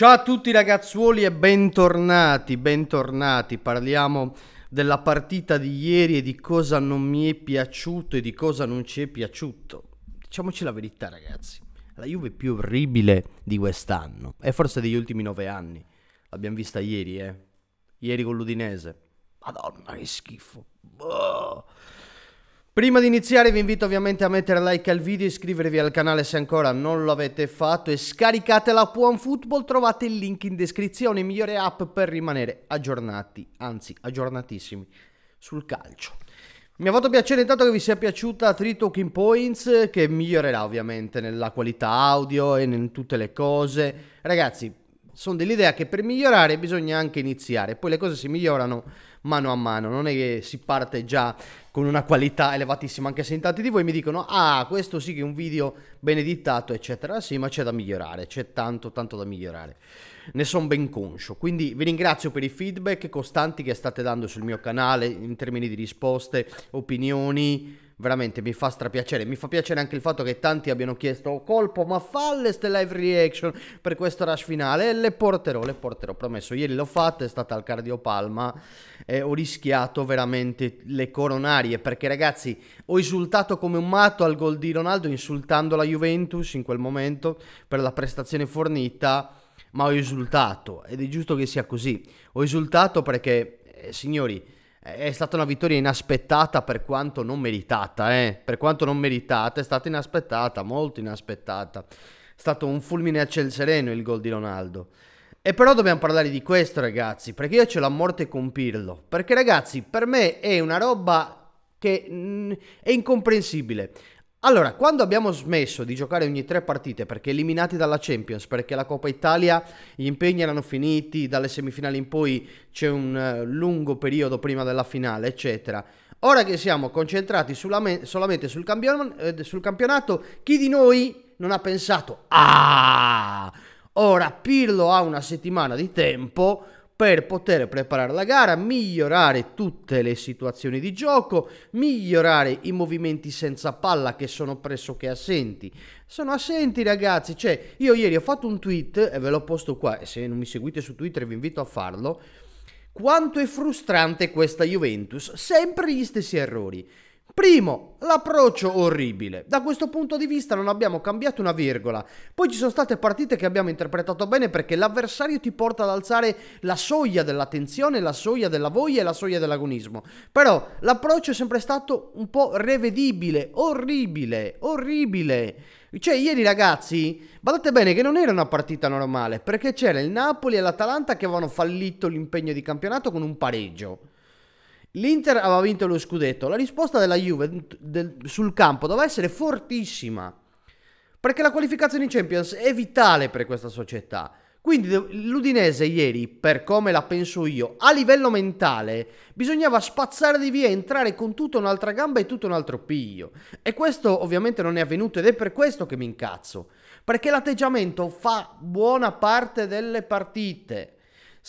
Ciao a tutti ragazzuoli e bentornati, bentornati. Parliamo della partita di ieri e di cosa non mi è piaciuto e di cosa non ci è piaciuto. Diciamoci la verità ragazzi, la Juve più orribile di quest'anno e forse degli ultimi nove anni. L'abbiamo vista ieri, eh? Ieri con l'Udinese. Madonna che schifo. Boh. Prima di iniziare vi invito ovviamente a mettere like al video, iscrivervi al canale se ancora non lo avete fatto e scaricate la Puan Football, trovate il link in descrizione, migliore app per rimanere aggiornati, anzi aggiornatissimi sul calcio. Mi ha fatto piacere intanto che vi sia piaciuta Tree Talking Points che migliorerà ovviamente nella qualità audio e in tutte le cose. Ragazzi, sono dell'idea che per migliorare bisogna anche iniziare, poi le cose si migliorano mano a mano, non è che si parte già con una qualità elevatissima, anche se in tanti di voi mi dicono ah questo sì che è un video beneditato eccetera, sì ma c'è da migliorare, c'è tanto tanto da migliorare, ne sono ben conscio, quindi vi ringrazio per i feedback costanti che state dando sul mio canale in termini di risposte, opinioni, veramente mi fa strapiacere. Mi fa piacere anche il fatto che tanti abbiano chiesto oh, colpo, ma falle ste live reaction per questo rush finale. E le porterò, le porterò, promesso. Ieri l'ho fatta, è stata al cardiopalma e ho rischiato veramente le coronarie perché ragazzi ho esultato come un matto al gol di Ronaldo insultando la Juventus in quel momento per la prestazione fornita. Ma ho esultato ed è giusto che sia così. Ho esultato perché, eh, signori, è stata una vittoria inaspettata per quanto non meritata, eh? per quanto non meritata, è stata inaspettata, molto inaspettata. È stato un fulmine a ciel sereno il gol di Ronaldo. E però dobbiamo parlare di questo ragazzi, perché io ce l'ho a morte con Pirlo, perché ragazzi per me è una roba che mh, mm, è incomprensibile. Allora, quando abbiamo smesso di giocare ogni tre partite perché eliminati dalla Champions, perché la Coppa Italia gli impegni erano finiti, dalle semifinali in poi c'è un eh, lungo periodo prima della finale, eccetera. Ora che siamo concentrati solamente sul, campion eh, sul campionato, chi di noi non ha pensato, ah, ora Pirlo ha una settimana di tempo, per poter preparare la gara, migliorare tutte le situazioni di gioco, migliorare i movimenti senza palla che sono pressoché assenti. Sono assenti ragazzi, cioè io ieri ho fatto un tweet e ve l'ho posto qua e se non mi seguite su Twitter vi invito a farlo. Quanto è frustrante questa Juventus, sempre gli stessi errori. Primo, l'approccio orribile. Da questo punto di vista non abbiamo cambiato una virgola. Poi ci sono state partite che abbiamo interpretato bene perché l'avversario ti porta ad alzare la soglia dell'attenzione, la soglia della voglia e la soglia dell'agonismo. Però l'approccio è sempre stato un po' revedibile, orribile, orribile. Cioè, ieri ragazzi, guardate bene che non era una partita normale, perché c'era il Napoli e l'Atalanta che avevano fallito l'impegno di campionato con un pareggio. L'Inter aveva vinto lo scudetto, la risposta della Juve del, sul campo doveva essere fortissima, perché la qualificazione in Champions è vitale per questa società. Quindi l'Udinese ieri, per come la penso io, a livello mentale, bisognava spazzare di via, entrare con tutta un'altra gamba e tutto un altro piglio. E questo ovviamente non è avvenuto ed è per questo che mi incazzo, perché l'atteggiamento fa buona parte delle partite.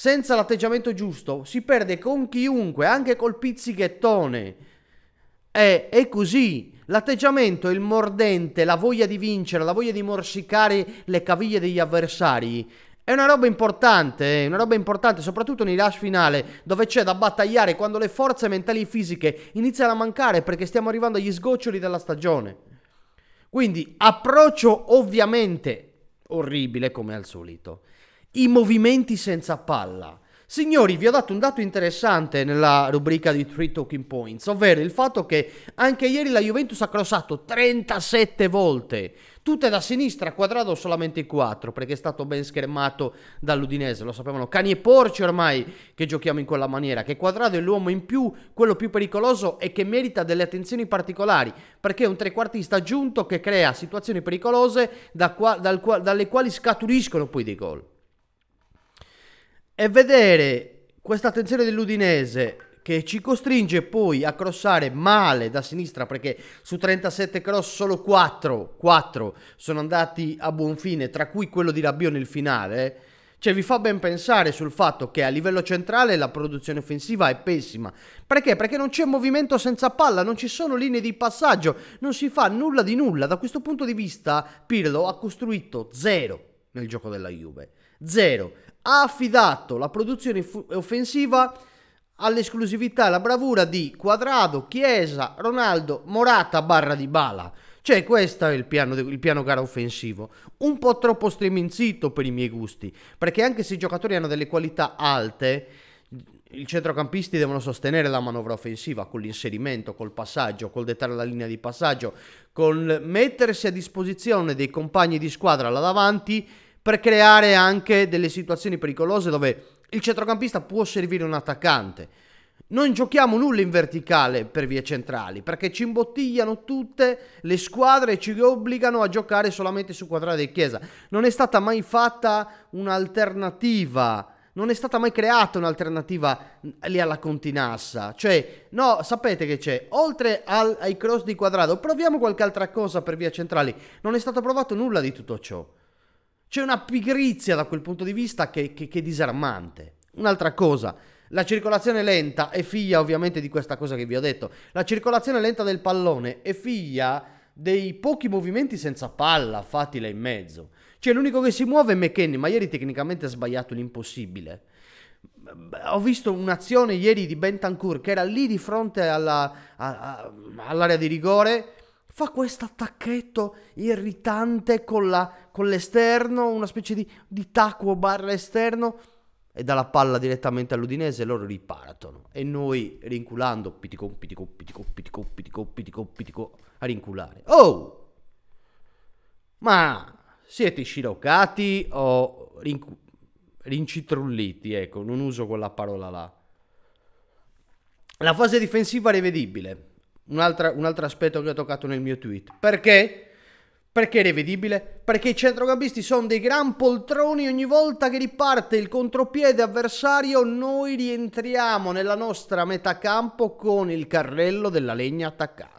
Senza l'atteggiamento giusto si perde con chiunque, anche col pizzichettone. È, è così. L'atteggiamento, il mordente, la voglia di vincere, la voglia di morsicare le caviglie degli avversari è una roba importante, è eh, una roba importante, soprattutto nei rush finale, dove c'è da battagliare quando le forze mentali e fisiche iniziano a mancare perché stiamo arrivando agli sgoccioli della stagione. Quindi approccio ovviamente orribile come al solito i movimenti senza palla. Signori, vi ho dato un dato interessante nella rubrica di 3 talking points, ovvero il fatto che anche ieri la Juventus ha crossato 37 volte, tutte da sinistra, quadrato solamente 4, perché è stato ben schermato dall'Udinese, lo sapevano cani e porci ormai che giochiamo in quella maniera, che quadrato è l'uomo in più, quello più pericoloso e che merita delle attenzioni particolari, perché è un trequartista giunto che crea situazioni pericolose da qua, dal, dalle quali scaturiscono poi dei gol. E vedere questa attenzione dell'Udinese che ci costringe poi a crossare male da sinistra perché su 37 cross solo 4, 4 sono andati a buon fine, tra cui quello di Rabiot nel finale, eh, cioè vi fa ben pensare sul fatto che a livello centrale la produzione offensiva è pessima. Perché? Perché non c'è movimento senza palla, non ci sono linee di passaggio, non si fa nulla di nulla. Da questo punto di vista Pirlo ha costruito zero nel gioco della Juve. Zero ha affidato la produzione offensiva all'esclusività e alla bravura di Quadrado, Chiesa, Ronaldo, Morata, Barra di Bala. Cioè, questo è il piano, il piano gara offensivo. Un po' troppo streminzito per i miei gusti, perché anche se i giocatori hanno delle qualità alte, i centrocampisti devono sostenere la manovra offensiva con l'inserimento, col passaggio, col dettare la linea di passaggio, col mettersi a disposizione dei compagni di squadra là davanti per creare anche delle situazioni pericolose dove il centrocampista può servire un attaccante. Non giochiamo nulla in verticale per vie centrali perché ci imbottigliano tutte le squadre e ci obbligano a giocare solamente su quadrati di chiesa. Non è stata mai fatta un'alternativa non è stata mai creata un'alternativa lì alla continassa. Cioè, no, sapete che c'è, oltre al, ai cross di quadrato, proviamo qualche altra cosa per via centrali. Non è stato provato nulla di tutto ciò. C'è una pigrizia da quel punto di vista che, che, che è disarmante. Un'altra cosa, la circolazione lenta è figlia ovviamente di questa cosa che vi ho detto. La circolazione lenta del pallone è figlia dei pochi movimenti senza palla fatti là in mezzo. Cioè l'unico che si muove è McKenny, ma ieri tecnicamente ha sbagliato l'impossibile. Ho visto un'azione ieri di Bentancur che era lì di fronte alla, a, a, all'area di rigore fa questo attacchetto irritante con, la, con l'esterno, una specie di, di tacco barra esterno e dà la palla direttamente all'Udinese e loro ripartono. E noi rinculando, pitico, pitico, pitico, pitico, pitico, pitico, pitico, a rinculare. Oh! Ma siete sciroccati o rincu- rincitrulliti? Ecco, non uso quella parola là. La fase difensiva rivedibile un altro, un altro aspetto che ho toccato nel mio tweet. Perché? Perché è revedibile? Perché i centrocampisti sono dei gran poltroni, ogni volta che riparte il contropiede avversario noi rientriamo nella nostra metacampo con il carrello della legna attaccato.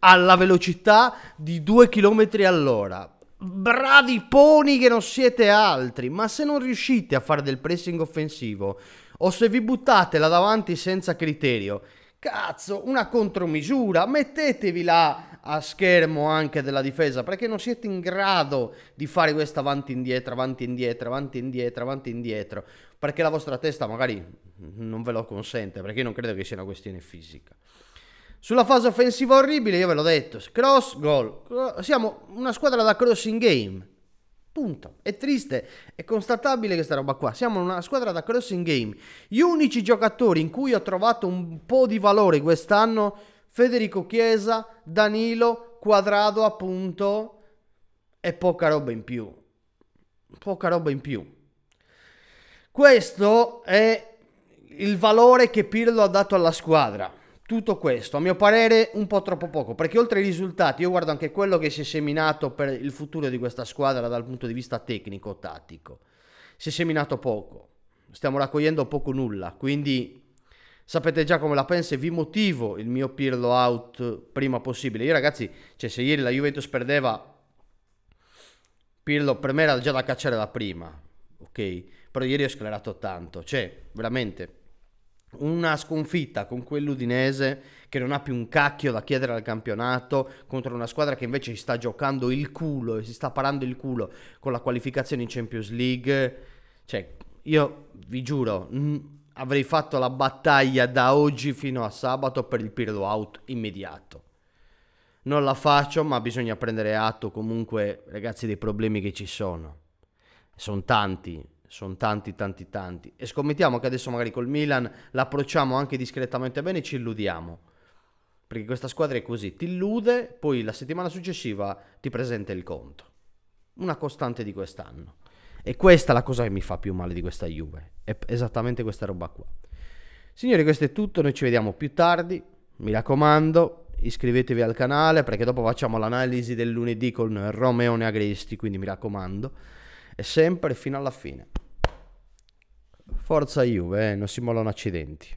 Alla velocità di 2 km all'ora. Bravi poni che non siete altri, ma se non riuscite a fare del pressing offensivo o se vi buttate là davanti senza criterio Cazzo, una contromisura, mettetevi là a schermo anche della difesa, perché non siete in grado di fare questo avanti indietro, avanti indietro, avanti indietro, avanti indietro, perché la vostra testa magari non ve lo consente, perché io non credo che sia una questione fisica. Sulla fase offensiva orribile, io ve l'ho detto, cross, gol. Siamo una squadra da crossing game. Punto. È triste, è constatabile questa roba qua. Siamo una squadra da crossing game. Gli unici giocatori in cui ho trovato un po' di valore quest'anno, Federico Chiesa, Danilo, Quadrado appunto, e poca roba in più. Poca roba in più. Questo è il valore che Pirlo ha dato alla squadra tutto questo, a mio parere, un po' troppo poco, perché oltre ai risultati, io guardo anche quello che si è seminato per il futuro di questa squadra dal punto di vista tecnico-tattico. Si è seminato poco, stiamo raccogliendo poco nulla, quindi sapete già come la penso e vi motivo il mio pirlo out prima possibile. Io ragazzi, cioè se ieri la Juventus perdeva, Pirlo per me era già da cacciare la prima, ok? Però ieri ho sclerato tanto, cioè veramente una sconfitta con quell'Udinese che non ha più un cacchio da chiedere al campionato contro una squadra che invece si sta giocando il culo e si sta parando il culo con la qualificazione in Champions League. Cioè, io vi giuro, mh, avrei fatto la battaglia da oggi fino a sabato per il Pirlo out immediato. Non la faccio, ma bisogna prendere atto comunque, ragazzi, dei problemi che ci sono. Sono tanti, sono tanti, tanti, tanti. E scommettiamo che adesso magari col Milan l'approcciamo anche discretamente bene e ci illudiamo. Perché questa squadra è così, ti illude, poi la settimana successiva ti presenta il conto. Una costante di quest'anno. E questa è la cosa che mi fa più male di questa Juve. È esattamente questa roba qua. Signori, questo è tutto, noi ci vediamo più tardi. Mi raccomando, iscrivetevi al canale perché dopo facciamo l'analisi del lunedì con Romeo Agresti, quindi mi raccomando. E sempre fino alla fine. Forza Juve, eh, non si mollano accidenti.